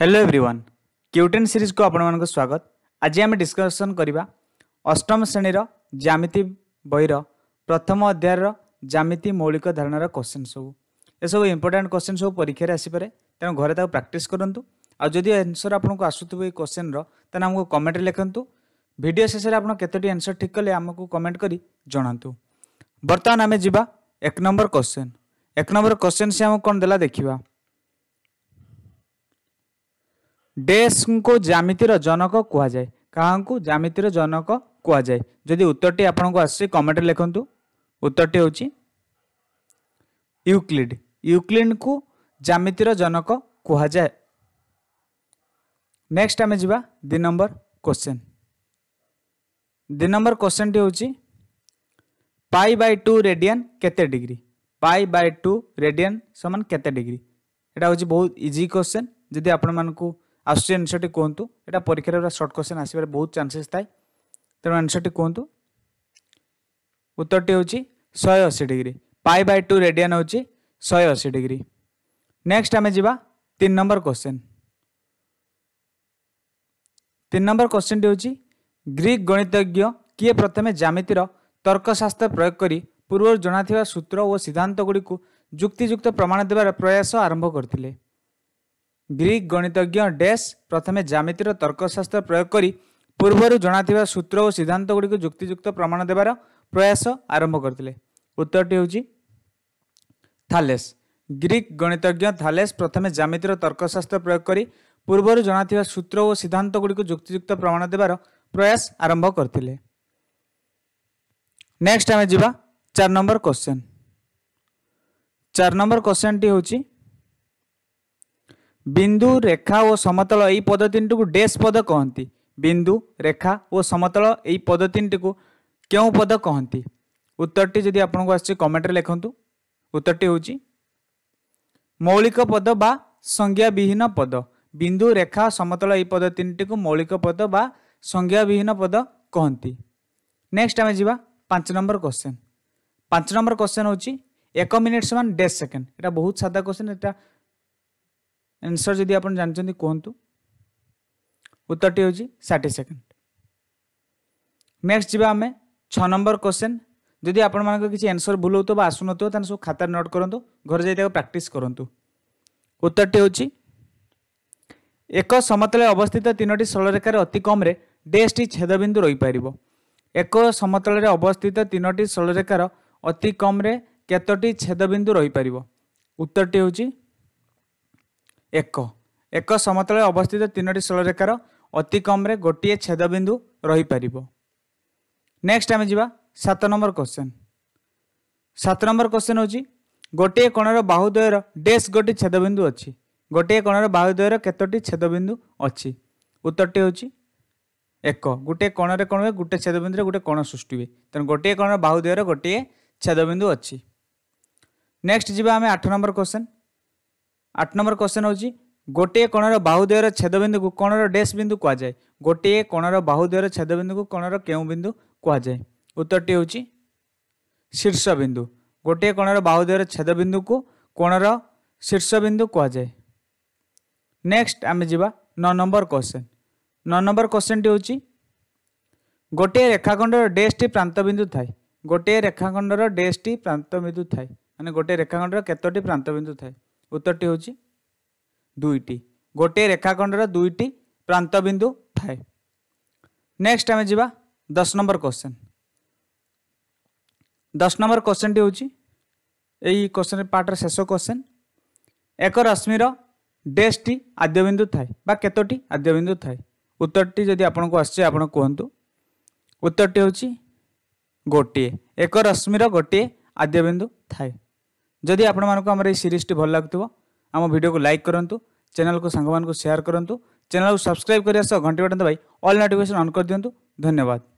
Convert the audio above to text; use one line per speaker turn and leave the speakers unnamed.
hello everyone क्यूटेन series को आपण मान स्वागत आज आम डिस्कसन करवा अष्टम श्रेणीर ज्यामिति বইর প্রথম অধ্যায়ের জ্যামিতি মৌলিক ধারণার কোশ্চেন সবু এসব ইম্পর্টাট কোশ্চেন সব পরীক্ষার আসিপরে তেমন ঘরে তাকে প্রাকটিস করতু আদি আনসর আপনার আসুথ এই কোশ্চেন্র তাহলে আমি কমেন্টে লেখন্তু ভিডিও শেষে আপনার কতটি আনসর ঠিক কলে আমি কমেন্ট করে জনাতু বর্তমান আমি যা এক নম্বর কোশ্চেন এক নম্বর কোশ্চেন সে আমি কম দেলা দেখা ଡେସ୍ଙ୍କୁ ଜ୍ୟାମିତିର ଜନକ କୁହାଯାଏ କାହାଙ୍କୁ ଜ୍ୟାମିତିର ଜନକ କୁହାଯାଏ ଯଦି ଉତ୍ତରଟି ଆପଣଙ୍କୁ ଆସୁଛି କମେଣ୍ଟରେ ଲେଖନ୍ତୁ ଉତ୍ତରଟି ହେଉଛି ୟୁକ୍ଲିଡ୍ ୟୁକ୍ଲିଡ୍କୁ ଜ୍ୟାମିତିର ଜନକ କୁହାଯାଏ ନେକ୍ସଟ ଆମେ ଯିବା ଦୁଇ ନମ୍ବର କୋଶ୍ଚେନ୍ ଦୁଇ ନମ୍ବର କୋଶ୍ଚେନ୍ଟି ହେଉଛି পাই বাই টু রেডিয়ান কেতে degree pi by two radian সমান কেতে ডিগ্রি এটা হচ্ছে বহু ইজি কোশ্চেন যদি আপনার ଆସୁଛି ଆନ୍ସରଟି କୁହନ୍ତୁ ଏଇଟା ପରୀକ୍ଷାରେ ପୁରା ସର୍ଟ କ୍ୱେଶ୍ଚନ୍ ଆସିବାରେ ବହୁତ ଚାନ୍ସେସ୍ ଥାଏ ତେଣୁ ଆନ୍ସରଟି କୁହନ୍ତୁ ଉତ୍ତରଟି ହେଉଛି ଶହେ ଅଶୀ ଡିଗ୍ରୀ ପାଇ ବାଇ ଟୁ ରେଡିଆନ୍ ହେଉଛି ଶହେ ଅଶୀ ଡିଗ୍ରୀ ନେକ୍ସଟ ଆମେ ଯିବା ତିନି ନମ୍ବର କ୍ୱେଶ୍ଚିନ୍ ତିନି ନମ୍ବର କ୍ୱେଶ୍ଚିନ୍ଟି ହେଉଛି ଗ୍ରୀକ୍ ଗଣିତଜ୍ଞ କିଏ ପ୍ରଥମେ ଜ୍ୟାମିତିର ତର୍କଶାସ୍ତ୍ର ପ୍ରୟୋଗ କରି ପୂର୍ବରୁ ଜଣାଥିବା ସୂତ୍ର ଓ ସିଦ୍ଧାନ୍ତ ଗୁଡ଼ିକୁ ଯୁକ୍ତିଯୁକ୍ତ ପ୍ରମାଣ ଦେବାର ପ୍ରୟାସ ଆରମ୍ଭ କରିଥିଲେ ଗ୍ରୀକ୍ ଗଣିତଜ୍ଞ ଡେସ୍ ପ୍ରଥମେ ଜ୍ୟାମିତିର ତର୍କଶାସ୍ତ୍ର ପ୍ରୟୋଗ କରି ପୂର୍ବରୁ ଜଣାଥିବା ସୂତ୍ର ଓ ସିଦ୍ଧାନ୍ତଗୁଡ଼ିକୁ ଯୁକ୍ତିଯୁକ୍ତ ପ୍ରମାଣ ଦେବାର ପ୍ରୟାସ ଆରମ୍ଭ କରିଥିଲେ ଉତ୍ତରଟି ହେଉଛି ଥାଲେସ୍ ଗ୍ରୀକ୍ ଗଣିତଜ୍ଞ ଥାଲେସ୍ ପ୍ରଥମେ ଜ୍ୟାମିତିର ତର୍କଶାସ୍ତ୍ର ପ୍ରୟୋଗ କରି ପୂର୍ବରୁ ଜଣାଥିବା ସୂତ୍ର ଓ ସିଦ୍ଧାନ୍ତଗୁଡ଼ିକୁ ଯୁକ୍ତିଯୁକ୍ତ ପ୍ରମାଣ ଦେବାର ପ୍ରୟାସ ଆରମ୍ଭ କରିଥିଲେ ନେକ୍ସଟ ଆମେ ଯିବା ଚାରି ନମ୍ବର କ୍ୱେଶ୍ଚେନ୍ ଚାରି ନମ୍ବର କ୍ୱେଶ୍ଚେନ୍ଟି ହେଉଛି ବିନ୍ଦୁ ରେଖା ଓ ସମତଳ ଏହି ପଦ ତିନିଟିକୁ ଡେସ୍ ପଦ କହନ୍ତି ବିନ୍ଦୁ ରେଖା ଓ ସମତଳ ଏହି ପଦ ତିନିଟିକୁ କେଉଁ ପଦ କହନ୍ତି ଉତ୍ତରଟି ଯଦି ଆପଣଙ୍କୁ ଆସୁଛି କମେଣ୍ଟରେ ଲେଖନ୍ତୁ ଉତ୍ତରଟି ହେଉଛି ମୌଳିକ ପଦ ବା ସଂଜ୍ଞାବିହୀନ ପଦ ବିନ୍ଦୁ ରେଖା ସମତଳ ଏହି ପଦ ତିନିଟିକୁ ମୌଳିକ ପଦ ବା ସଂଜ୍ଞାବିହୀନ ପଦ କହନ୍ତି ନେକ୍ସଟ ଆମେ ଯିବା ପାଞ୍ଚ ନମ୍ବର କୋଶ୍ଚିନ୍ ପାଞ୍ଚ ନମ୍ବର କୋଶ୍ଚିନ୍ ହେଉଛି ଏକ ମିନିଟ୍ ସମାନ ଡେସ୍ ସେକେଣ୍ଡ ଏଇଟା ବହୁତ ସାଧା କୋଶ୍ଚିନ୍ ଏଇଟା ଆନ୍ସର୍ ଯଦି ଆପଣ ଜାଣିଛନ୍ତି କୁହନ୍ତୁ ଉତ୍ତରଟି ହେଉଛି ଷାଠିଏ ସେକେଣ୍ଡ ନେକ୍ସଟ ଯିବା ଆମେ ଛଅ ନମ୍ବର କ୍ୱେଶ୍ଚନ୍ ଯଦି ଆପଣମାନଙ୍କ କିଛି ଆନ୍ସର୍ ଭୁଲ ହେଉଥିବ ବା ଆସୁନଥିବ ତାହେଲେ ସବୁ ଖାତାରେ ନୋଟ୍ କରନ୍ତୁ ଘରେ ଯାଇ ତାକୁ ପ୍ରାକ୍ଟିସ୍ କରନ୍ତୁ ଉତ୍ତରଟି ହେଉଛି ଏକ ସମତଳେ ଅବସ୍ଥିତ ତିନୋଟି ସରଳରେଖାରେ ଅତି କମ୍ରେ ଡେସ୍ଟି ଛେଦବିନ୍ଦୁ ରହିପାରିବ ଏକ ସମତଳରେ ଅବସ୍ଥିତ ତିନୋଟି ସରଳରେଖାର ଅତି କମ୍ରେ କେତୋଟି ଛେଦବିନ୍ଦୁ ରହିପାରିବ ଉତ୍ତରଟି ହେଉଛି ଏକ ଏକ ସମତଳେ ଅବସ୍ଥିତ ତିନୋଟି ସ୍ଥଳରେଖାର ଅତି କମ୍ରେ ଗୋଟିଏ ଛେଦବିନ୍ଦୁ ରହିପାରିବ ନେକ୍ସଟ ଆମେ ଯିବା ସାତ ନମ୍ବର କୋଶ୍ଚିନ୍ ସାତ ନମ୍ବର କୋଶ୍ଚିନ୍ ହେଉଛି ଗୋଟିଏ କୋଣର ବାହୁଦୟର ଡେସ୍ ଗୋଟିଏ ଛେଦବିନ୍ଦୁ ଅଛି ଗୋଟିଏ କୋଣର ବାହୁଦୟର କେତୋଟି ଛେଦବିନ୍ଦୁ ଅଛି ଉତ୍ତରଟି ହେଉଛି ଏକ ଗୋଟିଏ କୋଣରେ କ'ଣ ହୁଏ ଗୋଟିଏ ଛେଦବିନ୍ଦୁରେ ଗୋଟିଏ କୋଣ ସୃଷ୍ଟି ହୁଏ ତେଣୁ ଗୋଟିଏ କୋଣର ବାହୁଦୟର ଗୋଟିଏ ଛେଦବିନ୍ଦୁ ଅଛି ନେକ୍ସଟ ଯିବା ଆମେ ଆଠ ନମ୍ବର କୋଶ୍ଚିନ୍ আট নম্বর কোশ্চেন হচ্ছে ଗୋଟିଏ କୋଣର ବାହୁଦ୍ୱୟର ଛେଦବିନ୍ଦୁକୁ କୋଣର ଡେସ୍ ବିନ୍ଦୁ କୁହାଯାଏ ଗୋଟିଏ କୋଣର ବାହୁଦ୍ୱୟର ଛେଦବିନ୍ଦୁକୁ କୋଣର କେଉଁ ବିନ୍ଦୁ କୁହାଯାଏ ଉତ୍ତରଟି ହେଉଛି ଶୀର୍ଷ ବିନ୍ଦୁ ଗୋଟିଏ କୋଣର ବାହୁଦ୍ୱୟର ଛେଦବିନ୍ଦୁକୁ କୋଣର ଶୀର୍ଷ ବିନ୍ଦୁ କୁହାଯାଏ ନେକ୍ସଟ ଆମେ ଯିବା ନଅ ନମ୍ବର କୋଶ୍ଚେନ୍ ନଅ ନମ୍ବର କୋଶ୍ଚେନ୍ଟି ହେଉଛି ଗୋଟିଏ ରେଖାଖଣ୍ଡର ଡେସ୍ଟି ପ୍ରାନ୍ତବିନ୍ଦୁ ଥାଏ ଗୋଟିଏ ରେଖାଖଣ୍ଡର ଡେସ୍ଟି ପ୍ରାନ୍ତବିନ୍ଦୁ ଥାଏ ମାନେ ଗୋଟିଏ ରେଖାଖଣ୍ଡର କେତୋଟି ପ୍ରାନ୍ତବିନ୍ଦୁ ଥାଏ উত্তরটি হচ্ছে দুইটি গোটিয়ে রেখাখণ্ডর দুইটি প্রান্তবিন্দু থাকে নেক্সট আমি যা দশ নম্বর কোশ্চেন দশ নম্বর কোশ্চেনটি হচ্ছে এই কোশ্চেন পার্টর শেষ কোশ্চেন এক রশ্মির ডেসটি আদ্যবিন্দু থাকে বা কতটি আদ্যবিন্দু থাকে উত্তরটি যদি আপনার আসছে আপনার কুহতু উত্তরটি হচ্ছে ଗୋଟିଏ ଏକ ରଶ୍ମିର ଗୋଟିଏ ଆଦ୍ୟବିନ୍ଦୁ ଥାଏ ଯଦି ଆପଣମାନଙ୍କୁ ଆମର ଏଇ ସିରିଜ୍ଟି ଭଲ ଲାଗୁଥିବ ଆମ ଭିଡ଼ିଓକୁ ଲାଇକ୍ କରନ୍ତୁ ଚ୍ୟାନେଲ୍କୁ ସାଙ୍ଗମାନଙ୍କୁ ସେୟାର କରନ୍ତୁ ଚ୍ୟାନେଲ୍କୁ ସବସ୍କ୍ରାଇବ୍ କରିବା ସହ ଘଣ୍ଟି ବଟନ୍ ଦବାଇ ଅଲ୍ ନୋଟିଫିକେସନ୍ ଅନ୍ କରିଦିଅନ୍ତୁ ଧନ୍ୟବାଦ